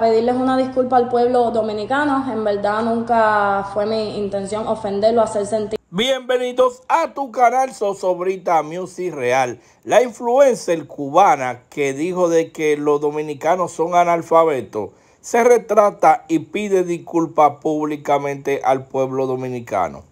pedirles una disculpa al pueblo dominicano. En verdad nunca fue mi intención ofenderlo, hacer sentir. Bienvenidos a tu canal Sosobrita Music Real. La influencer cubana que dijo de que los dominicanos son analfabetos se retrata y pide disculpas públicamente al pueblo dominicano.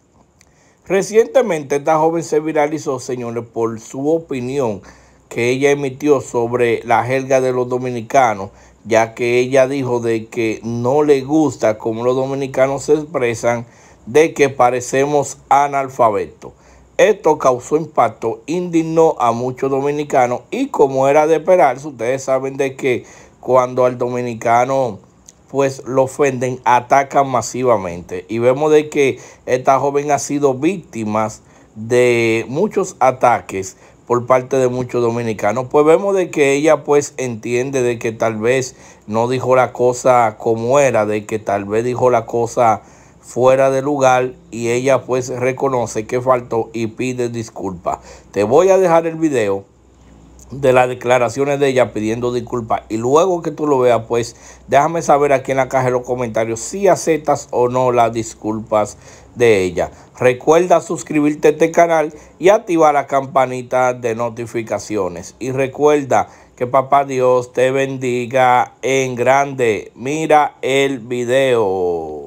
Recientemente esta joven se viralizó, señores, por su opinión que ella emitió sobre la jerga de los dominicanos ya que ella dijo de que no le gusta como los dominicanos se expresan de que parecemos analfabetos. Esto causó impacto, indignó a muchos dominicanos y como era de esperarse, ustedes saben de que cuando al dominicano pues lo ofenden, atacan masivamente. Y vemos de que esta joven ha sido víctima de muchos ataques por parte de muchos dominicanos, pues vemos de que ella pues entiende de que tal vez no dijo la cosa como era, de que tal vez dijo la cosa fuera de lugar y ella pues reconoce que faltó y pide disculpas. Te voy a dejar el video de las declaraciones de ella pidiendo disculpas. Y luego que tú lo veas, pues déjame saber aquí en la caja de los comentarios si aceptas o no las disculpas de ella. Recuerda suscribirte a este canal y activar la campanita de notificaciones. Y recuerda que papá Dios te bendiga en grande. Mira el video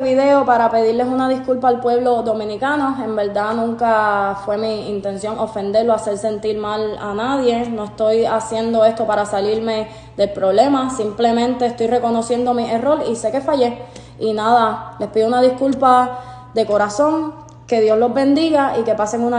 video para pedirles una disculpa al pueblo dominicano. En verdad nunca fue mi intención ofenderlo, hacer sentir mal a nadie. No estoy haciendo esto para salirme del problema. Simplemente estoy reconociendo mi error y sé que fallé. Y nada, les pido una disculpa de corazón. Que Dios los bendiga y que pasen una...